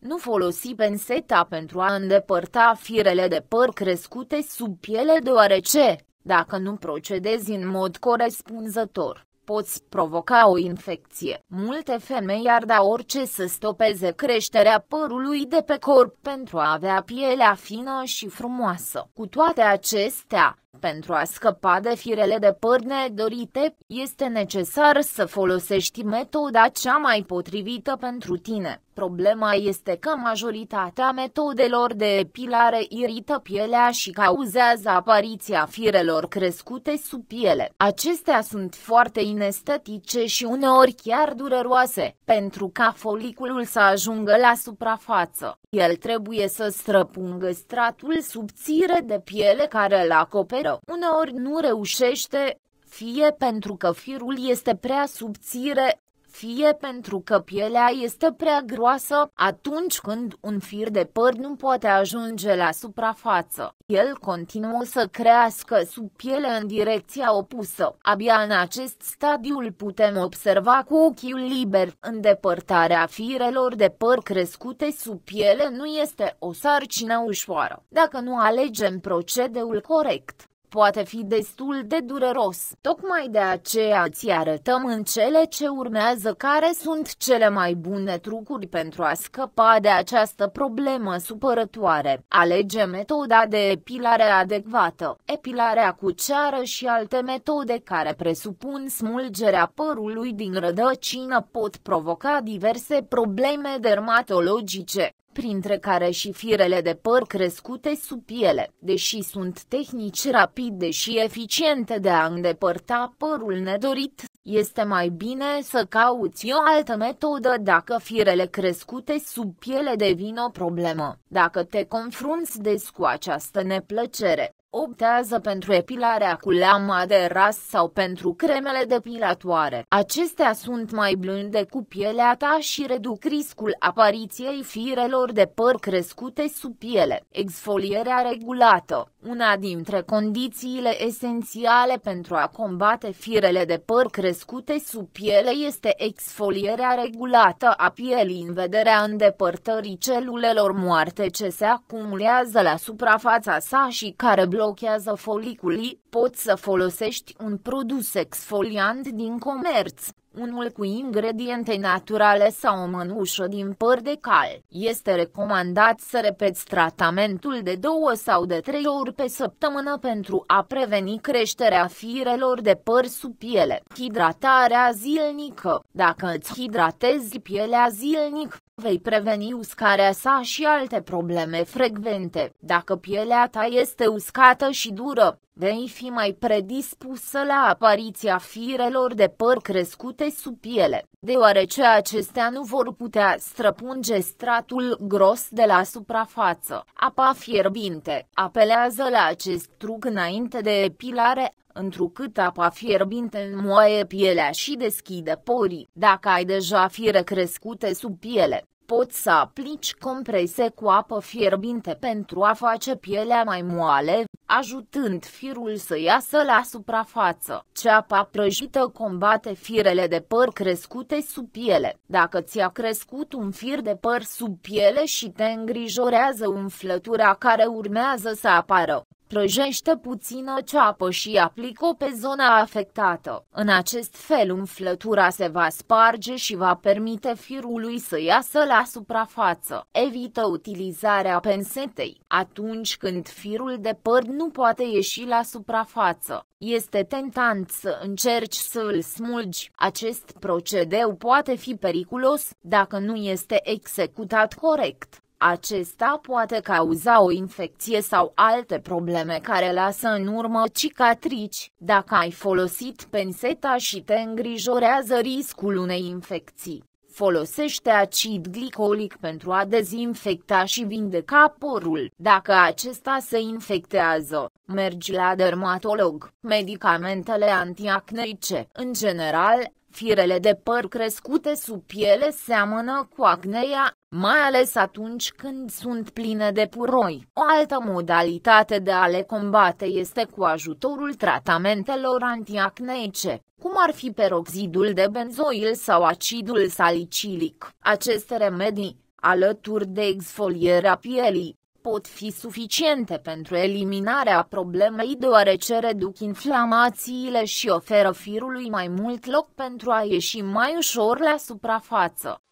Nu folosi penseta pentru a îndepărta firele de păr crescute sub piele deoarece, dacă nu procedezi în mod corespunzător, poți provoca o infecție. Multe femei ar da orice să stopeze creșterea părului de pe corp pentru a avea pielea fină și frumoasă. Cu toate acestea, pentru a scăpa de firele de păr nedorite, este necesar să folosești metoda cea mai potrivită pentru tine. Problema este că majoritatea metodelor de epilare irită pielea și cauzează apariția firelor crescute sub piele. Acestea sunt foarte inestetice și uneori chiar dureroase, pentru ca foliculul să ajungă la suprafață. El trebuie să străpungă stratul subțire de piele care îl acoperă aeră uneori nu reușește, fie pentru că firul este prea subțire, fie pentru că pielea este prea groasă atunci când un fir de păr nu poate ajunge la suprafață. El continuă să crească sub piele în direcția opusă. Abia în acest stadiu îl putem observa cu ochiul liber. Îndepărtarea firelor de păr crescute sub piele nu este o sarcină ușoară, dacă nu alegem procedeul corect poate fi destul de dureros. Tocmai de aceea ți arătăm în cele ce urmează care sunt cele mai bune trucuri pentru a scăpa de această problemă supărătoare. Alege metoda de epilare adecvată. Epilarea cu ceară și alte metode care presupun smulgerea părului din rădăcină pot provoca diverse probleme dermatologice printre care și firele de păr crescute sub piele. Deși sunt tehnici rapide și eficiente de a îndepărta părul nedorit, este mai bine să cauți o altă metodă dacă firele crescute sub piele devin o problemă. Dacă te confrunți des cu această neplăcere, optează pentru epilarea cu lama de ras sau pentru cremele depilatoare. Acestea sunt mai blânde cu pielea ta și reduc riscul apariției firelor de păr crescute sub piele. Exfolierea regulată Una dintre condițiile esențiale pentru a combate firele de păr crescute sub piele este exfolierea regulată a pielii în vederea îndepărtării celulelor moarte ce se acumulează la suprafața sa și care blochează blochează foliculii, poți să folosești un produs exfoliant din comerț, unul cu ingrediente naturale sau o mânușă din păr de cal. Este recomandat să repeți tratamentul de două sau de trei ori pe săptămână pentru a preveni creșterea firelor de păr sub piele. Hidratarea zilnică Dacă îți hidratezi pielea zilnic, Vei preveni uscarea sa și alte probleme frecvente. Dacă pielea ta este uscată și dură, vei fi mai predispusă la apariția firelor de păr crescute sub piele, deoarece acestea nu vor putea străpunge stratul gros de la suprafață. Apa fierbinte apelează la acest truc înainte de epilare, întrucât apa fierbinte moaie pielea și deschide porii. Dacă ai deja fire crescute sub piele, poți să aplici comprese cu apă fierbinte pentru a face pielea mai moale, ajutând firul să iasă la suprafață. Ceapa prăjită combate firele de păr crescute sub piele. Dacă ți-a crescut un fir de păr sub piele și te îngrijorează umflătura care urmează să apară, Prăjește puțină ceapă și aplică pe zona afectată. În acest fel umflătura se va sparge și va permite firului să iasă la suprafață. Evită utilizarea pensetei atunci când firul de păr nu poate ieși la suprafață. Este tentant să încerci să îl smulgi. Acest procedeu poate fi periculos dacă nu este executat corect. Acesta poate cauza o infecție sau alte probleme care lasă în urmă cicatrici. Dacă ai folosit penseta și te îngrijorează riscul unei infecții, folosește acid glicolic pentru a dezinfecta și vindeca porul. Dacă acesta se infectează, mergi la dermatolog. Medicamentele antiacneice, în general, Firele de păr crescute sub piele seamănă cu acnea, mai ales atunci când sunt pline de puroi. O altă modalitate de a le combate este cu ajutorul tratamentelor antiacneice cum ar fi peroxidul de benzoil sau acidul salicilic. Aceste remedii, alături de exfolierea pielii, pot fi suficiente pentru eliminarea problemei deoarece reduc inflamațiile și oferă firului mai mult loc pentru a ieși mai ușor la suprafață.